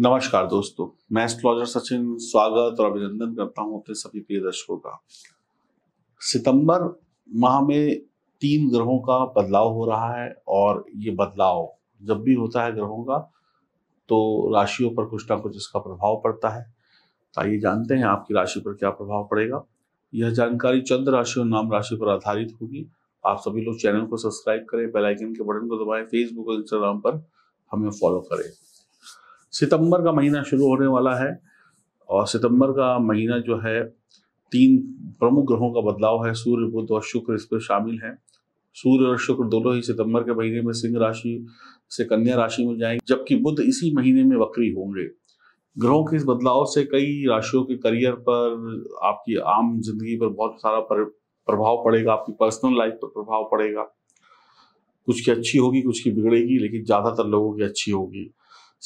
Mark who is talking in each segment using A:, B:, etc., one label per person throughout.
A: नमस्कार दोस्तों मैं एस्ट्रोलॉजर सचिन स्वागत और अभिनंदन करता हूं अपने सभी प्रिय दर्शकों का सितंबर माह में तीन ग्रहों का बदलाव हो रहा है और ये बदलाव जब भी होता है ग्रहों का तो राशियों पर कुछ ना कुछ इसका प्रभाव पड़ता है तो आइए जानते हैं आपकी राशि पर क्या प्रभाव पड़ेगा यह जानकारी चंद्र राशि और नाम राशि पर आधारित होगी आप सभी लोग चैनल को सब्सक्राइब करें बेलाइकन के बटन को दबाएं फेसबुक और इंस्टाग्राम पर हमें फॉलो करें सितंबर का महीना शुरू होने वाला है और सितंबर का महीना जो है तीन प्रमुख ग्रहों का बदलाव है सूर्य बुद्ध और शुक्र इस पर शामिल हैं सूर्य और शुक्र दोनों ही सितंबर के महीने में सिंह राशि से कन्या राशि में जाएंगे जबकि बुद्ध इसी महीने में वक्री होंगे ग्रहों के इस बदलाव से कई राशियों के करियर पर आपकी आम जिंदगी पर बहुत सारा प्रभाव पड़ेगा आपकी पर्सनल लाइफ पर प्रभाव पड़ेगा कुछ की अच्छी होगी कुछ की बिगड़ेगी लेकिन ज़्यादातर लोगों की अच्छी होगी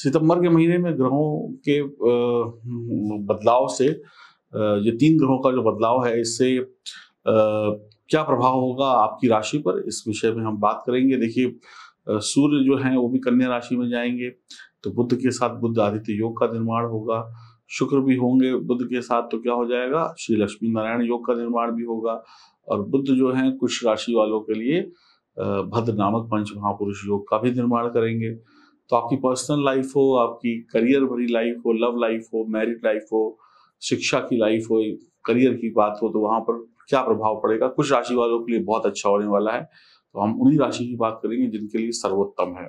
A: सितंबर के महीने में ग्रहों के बदलाव से ये तीन ग्रहों का जो बदलाव है इससे क्या प्रभाव होगा आपकी राशि पर इस विषय में हम बात करेंगे देखिए सूर्य जो है वो भी कन्या राशि में जाएंगे तो बुद्ध के साथ बुद्ध आदित्य योग का निर्माण होगा शुक्र भी होंगे बुद्ध के साथ तो क्या हो जाएगा श्री लक्ष्मी नारायण योग का निर्माण भी होगा और बुद्ध जो है कुछ राशि वालों के लिए भद्र नामक पंच महापुरुष योग का भी निर्माण करेंगे तो आपकी पर्सनल लाइफ हो आपकी करियर भरी लाइफ हो लव लाइफ हो मैरिड लाइफ हो शिक्षा की लाइफ हो करियर की बात हो तो वहां पर क्या प्रभाव पड़ेगा कुछ राशि वालों के लिए बहुत अच्छा होने वाला है तो हम उन्हीं राशि की बात करेंगे जिनके लिए सर्वोत्तम है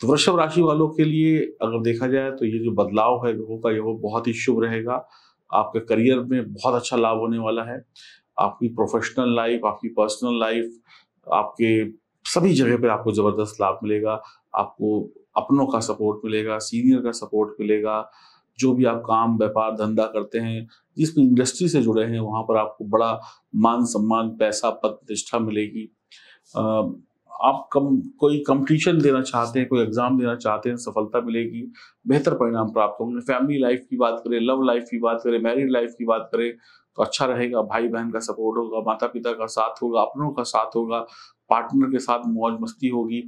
A: तो वृषभ राशि वालों के लिए अगर देखा जाए तो ये जो बदलाव है का ये वो बहुत ही शुभ रहेगा आपके करियर में बहुत अच्छा लाभ होने वाला है आपकी प्रोफेशनल लाइफ आपकी पर्सनल लाइफ आपके सभी जगह पे आपको ज़बरदस्त लाभ मिलेगा आपको अपनों का सपोर्ट मिलेगा सीनियर का सपोर्ट मिलेगा जो भी आप काम व्यापार धंधा करते हैं जिस भी इंडस्ट्री से जुड़े हैं वहां पर आपको बड़ा मान सम्मान पैसा पद प्रतिष्ठा मिलेगी आप कम कोई कंपटीशन देना चाहते हैं कोई एग्जाम देना चाहते हैं सफलता मिलेगी बेहतर परिणाम प्राप्त होंगे फैमिली लाइफ की बात करें लव लाइफ की बात करें मैरिड लाइफ की बात करें तो अच्छा रहेगा भाई बहन का सपोर्ट होगा माता पिता का साथ होगा अपनों का साथ होगा पार्टनर के साथ मौज मस्ती होगी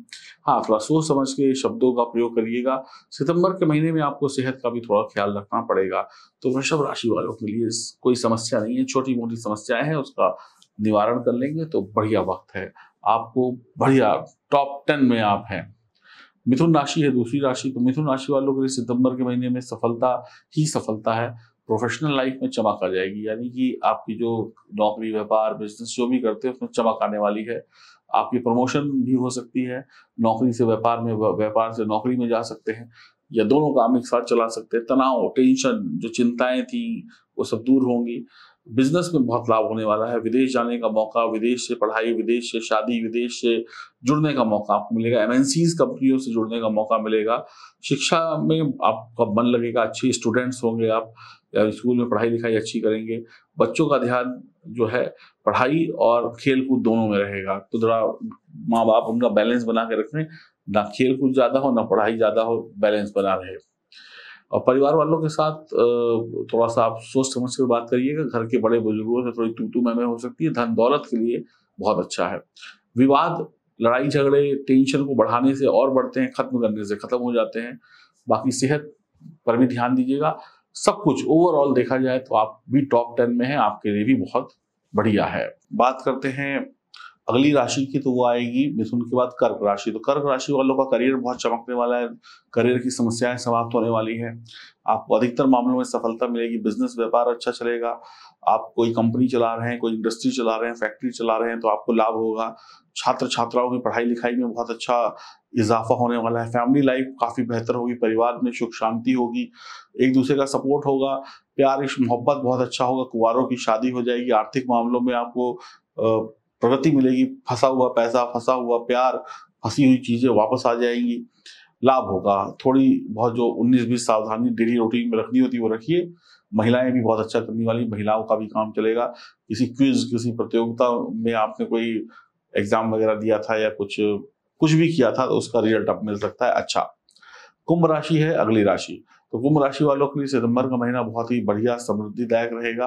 A: हाँ थोड़ा सोच समझ के शब्दों का प्रयोग करिएगा सितंबर के महीने में आपको सेहत का भी थोड़ा ख्याल रखना पड़ेगा तो वृषभ राशि वालों के लिए कोई समस्या नहीं है छोटी मोटी समस्याएं हैं उसका निवारण कर लेंगे तो बढ़िया वक्त है आपको बढ़िया टॉप टेन में आप हैं मिथुन राशि है दूसरी राशि तो मिथुन राशि वालों के लिए सितंबर के महीने में सफलता ही सफलता है प्रोफेशनल लाइफ में चमक आ जाएगी यानी कि आपकी जो नौकरी व्यापार बिजनेस जो भी करते हैं उसमें चमक आने वाली है आपकी प्रमोशन भी हो सकती है नौकरी से व्यापार में व्यापार से नौकरी में जा सकते हैं या दोनों काम एक साथ चला सकते हैं तनाव टेंशन जो चिंताएं थी वो सब दूर होंगी बिजनेस में बहुत लाभ होने वाला है विदेश जाने का मौका विदेश से पढ़ाई विदेश से शादी विदेश से जुड़ने का मौका आपको मिलेगा एम कंपनियों से जुड़ने का मौका मिलेगा शिक्षा में आपका मन लगेगा अच्छे स्टूडेंट्स होंगे आप स्कूल में पढ़ाई लिखाई अच्छी करेंगे बच्चों का ध्यान जो है पढ़ाई और खेल कूद दोनों में रहेगा तो जरा माँ बाप उनका बैलेंस बना के रखें ना खेल कूद ज़्यादा हो ना पढ़ाई ज़्यादा हो बैलेंस बना रहे और परिवार वालों के साथ थोड़ा सा आप सोच समझ कर बात करिएगा घर के बड़े बुजुर्गों से थोड़ी तू तू मैं हो सकती है धन दौलत के लिए बहुत अच्छा है विवाद लड़ाई झगड़े टेंशन को बढ़ाने से और बढ़ते हैं खत्म करने से खत्म हो जाते हैं बाकी सेहत पर भी ध्यान दीजिएगा सब कुछ ओवरऑल देखा जाए तो आप भी टॉप टेन में हैं आपके लिए भी बहुत बढ़िया है बात करते हैं अगली राशि की तो वो आएगी मिथुन के बाद कर्क राशि तो कर्क राशि वालों का करियर बहुत चमकने वाला है करियर की समस्याएं समाप्त होने वाली हैं आपको अधिकतर मामलों में सफलता मिलेगी बिजनेस व्यापार अच्छा चलेगा आप कोई कंपनी चला रहे हैं कोई इंडस्ट्री चला रहे हैं फैक्ट्री चला रहे हैं तो आपको लाभ होगा छात्र छात्राओं की पढ़ाई लिखाई में बहुत अच्छा इजाफा होने वाला है फैमिली लाइफ काफ़ी बेहतर होगी परिवार में सुख शांति होगी एक दूसरे का सपोर्ट होगा प्यार मोहब्बत बहुत अच्छा होगा कुवारों की शादी हो जाएगी आर्थिक मामलों में आपको प्रगति मिलेगी फंसा हुआ पैसा फंसा हुआ प्यार फंसी हुई चीजें वापस आ जाएंगी लाभ होगा थोड़ी बहुत जो 19-20 सावधानी डेली रूटीन में रखनी होती है वो रखिए महिलाएं भी बहुत अच्छा करने वाली महिलाओं का भी काम चलेगा किसी क्विज किसी प्रतियोगिता में आपने कोई एग्जाम वगैरह दिया था या कुछ कुछ भी किया था तो उसका रिजल्ट आप मिल सकता है अच्छा कुंभ राशि है अगली राशि तो कुंभ राशि वालों के लिए सितंबर का महीना बहुत ही बढ़िया समृद्धिदायक रहेगा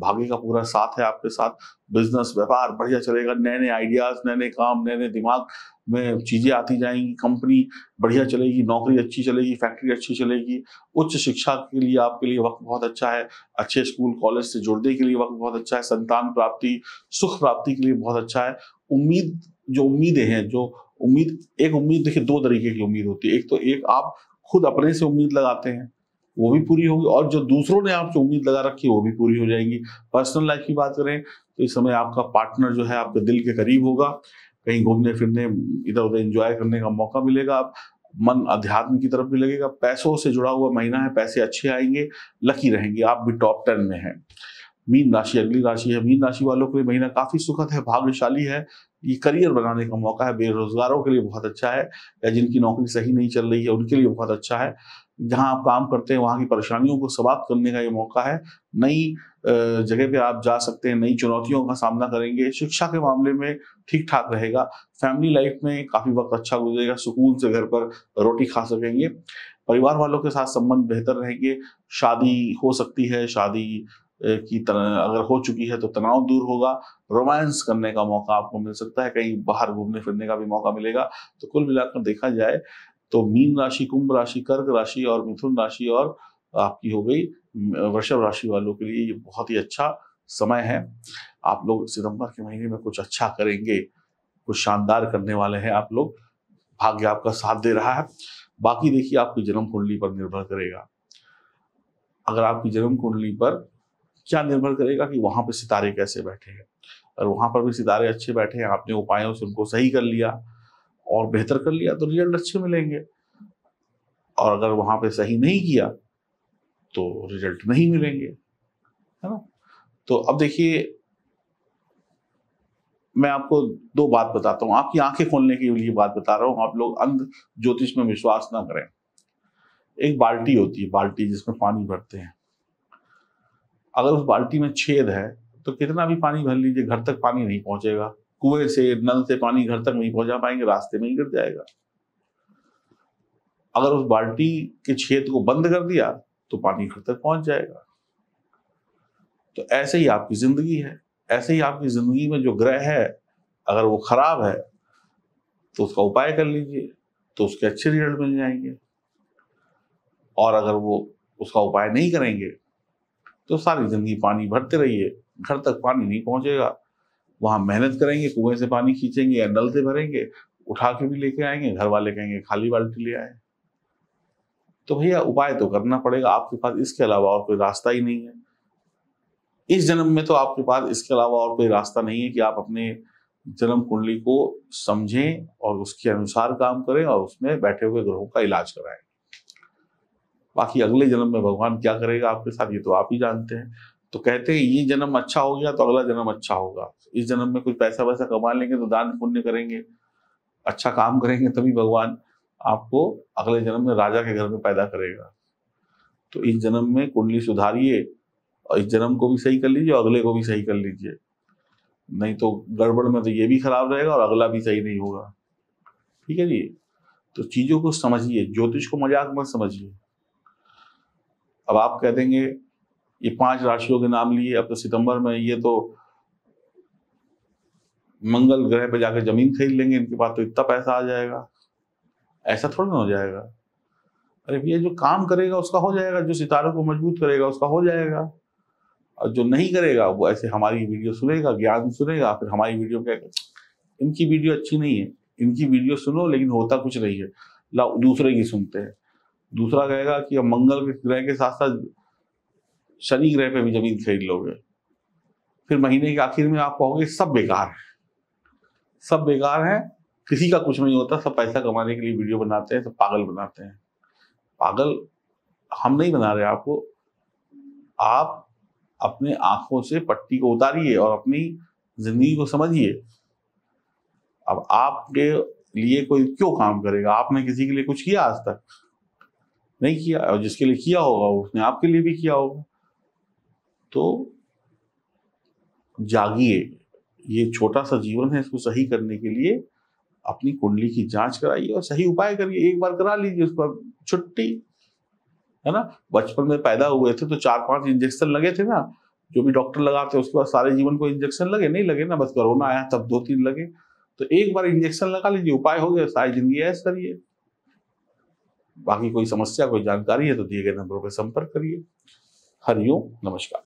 A: भाग्य का पूरा साथ है आपके साथ बिजनेस व्यापार बढ़िया चलेगा नए नए आइडियाज नए नए काम नए नए दिमाग में चीजें आती जाएंगी कंपनी बढ़िया चलेगी नौकरी अच्छी चलेगी फैक्ट्री अच्छी चलेगी उच्च शिक्षा के लिए आपके लिए वक्त बहुत अच्छा है अच्छे स्कूल कॉलेज से जुड़ने के लिए वक्त बहुत अच्छा है संतान प्राप्ति सुख प्राप्ति के लिए बहुत अच्छा है उम्मीद जो उम्मीदें हैं जो उम्मीद एक उम्मीद देखिए दो तरीके की उम्मीद होती है एक तो एक आप खुद अपने से उम्मीद लगाते हैं वो भी पूरी होगी और जो दूसरों ने आपसे उम्मीद लगा रखी वो भी पूरी हो जाएंगी पर्सनल लाइफ की बात करें तो इस समय आपका पार्टनर जो है आपके दिल के करीब होगा कहीं घूमने फिरने इधर उधर एंजॉय करने का मौका मिलेगा आप मन अध्यात्म की तरफ भी लगेगा पैसों से जुड़ा हुआ महीना है पैसे अच्छे आएंगे लकी रहेंगे आप भी टॉप टेन में हैं मीन राशि अगली राशि है मीन राशि वालों के लिए महीना काफी सुखद है भाग्यशाली है ये करियर बनाने का मौका है बेरोजगारों के लिए बहुत अच्छा है या जिनकी नौकरी सही नहीं चल रही है उनके लिए बहुत अच्छा है जहां आप काम करते हैं वहां की परेशानियों को समाप्त करने का ये मौका है नई जगह पे आप जा सकते हैं नई चुनौतियों का सामना करेंगे शिक्षा के मामले में ठीक ठाक रहेगा फैमिली लाइफ में काफी वक्त अच्छा गुजरेगा सुकून से घर पर रोटी खा सकेंगे परिवार वालों के साथ संबंध बेहतर रहेंगे शादी हो सकती है शादी की अगर हो चुकी है तो तनाव दूर होगा रोमांस करने का मौका आपको मिल सकता है कहीं बाहर घूमने फिरने का भी मौका मिलेगा तो कुल मिलाकर देखा जाए तो मीन राशि कुंभ राशि कर्क राशि और मिथुन राशि और आपकी हो गई वृषभ राशि वालों के लिए ये बहुत ही अच्छा समय है आप लोग सितंबर के महीने में कुछ अच्छा करेंगे कुछ शानदार करने वाले हैं आप लोग भाग्य आपका साथ दे रहा है बाकी देखिए आपकी जन्म कुंडली पर निर्भर करेगा अगर आपकी जन्म कुंडली पर क्या निर्भर करेगा कि वहां पर सितारे कैसे बैठे हैं और वहां पर भी सितारे अच्छे बैठे हैं आपने उपायों से उनको सही कर लिया और बेहतर कर लिया तो रिजल्ट अच्छे मिलेंगे और अगर वहां पर सही नहीं किया तो रिजल्ट नहीं मिलेंगे है ना तो अब देखिए मैं आपको दो बात बताता हूँ आपकी आंखें खोलने के लिए बात बता रहा हूँ आप लोग अंध ज्योतिष में विश्वास ना करें एक बाल्टी होती है बाल्टी जिसमें पानी भरते हैं अगर उस बाल्टी में छेद है तो कितना भी पानी भर लीजिए घर तक पानी नहीं पहुंचेगा कुएं से नल से पानी घर तक नहीं पहुंचा पाएंगे रास्ते में ही गिर जाएगा अगर उस बाल्टी के छेद को बंद कर दिया तो पानी घर तक पहुंच जाएगा तो ऐसे ही आपकी जिंदगी है ऐसे ही आपकी जिंदगी में जो ग्रह है अगर वो खराब है तो उसका उपाय कर लीजिए तो उसके अच्छे रिजल्ट मिल जाएंगे और अगर वो उसका उपाय नहीं करेंगे तो सारी ज़िंदगी पानी भरते रहिए घर तक पानी नहीं पहुंचेगा वहां मेहनत करेंगे कुएं से पानी खींचेंगे या नल से भरेंगे उठा के भी लेके आएंगे घर वाले कहेंगे खाली बाल्टी ले आए तो भैया उपाय तो करना पड़ेगा आपके पास इसके अलावा और कोई रास्ता ही नहीं है इस जन्म में तो आपके पास इसके अलावा और कोई रास्ता नहीं है कि आप अपने जन्म कुंडली को समझें और उसके अनुसार काम करें और उसमें बैठे हुए ग्रहों का इलाज कराएं बाकी अगले जन्म में भगवान क्या करेगा आपके साथ ये तो आप ही जानते हैं तो कहते हैं ये जन्म अच्छा हो गया तो अगला जन्म अच्छा होगा इस जन्म में कुछ पैसा वैसा कमा लेंगे तो दान पुण्य करेंगे अच्छा काम करेंगे तभी भगवान आपको अगले जन्म में राजा के घर में पैदा करेगा तो इस जन्म में कुंडली सुधारिए और इस जन्म को भी सही कर लीजिए अगले को भी सही कर लीजिए नहीं तो गड़बड़ में तो ये भी खराब रहेगा और अगला भी सही नहीं होगा ठीक है जी तो चीज़ों को समझिए ज्योतिष को मजाक मत समझिए अब आप कह देंगे ये पांच राशियों के नाम लिए अब तो सितंबर में ये तो मंगल ग्रह पे जाकर जमीन खरीद लेंगे इनके पास तो इतना पैसा आ जाएगा ऐसा थोड़ा ना हो जाएगा अरे ये जो काम करेगा उसका हो जाएगा जो सितारों को मजबूत करेगा उसका हो जाएगा और जो नहीं करेगा वो ऐसे हमारी वीडियो सुनेगा ज्ञान सुनेगा फिर हमारी वीडियो कहेगा इनकी वीडियो अच्छी नहीं है इनकी वीडियो सुनो लेकिन होता कुछ नहीं है दूसरे की सुनते हैं दूसरा कहेगा कि अब मंगल ग्रह के साथ साथ शनि ग्रह पे भी जमीन खरीद लोगे फिर महीने के आखिर में आप कहोगे सब बेकार है सब बेकार है किसी का कुछ नहीं होता सब पैसा कमाने के लिए वीडियो बनाते हैं सब पागल बनाते हैं पागल हम नहीं बना रहे आपको आप अपने आंखों से पट्टी को उतारिए और अपनी जिंदगी को समझिए अब आपके लिए कोई क्यों काम करेगा आपने किसी के लिए कुछ किया आज तक नहीं किया और जिसके लिए किया होगा उसने आपके लिए भी किया होगा तो जागिए ये छोटा सा जीवन है इसको सही करने के लिए अपनी कुंडली की जांच कराइए और सही उपाय करिए एक बार करा लीजिए उस पर छुट्टी है ना बचपन में पैदा हुए थे तो चार पांच इंजेक्शन लगे थे ना जो भी डॉक्टर लगाते उसके बाद सारे जीवन को इंजेक्शन लगे नहीं लगे ना बस कोरोना आया तब दो तीन लगे तो एक बार इंजेक्शन लगा लीजिए उपाय हो गया सारी जिंदगी ऐसा करिए बाकी कोई समस्या कोई जानकारी है तो दिए गए नंबरों पर संपर्क करिए हरिओम नमस्कार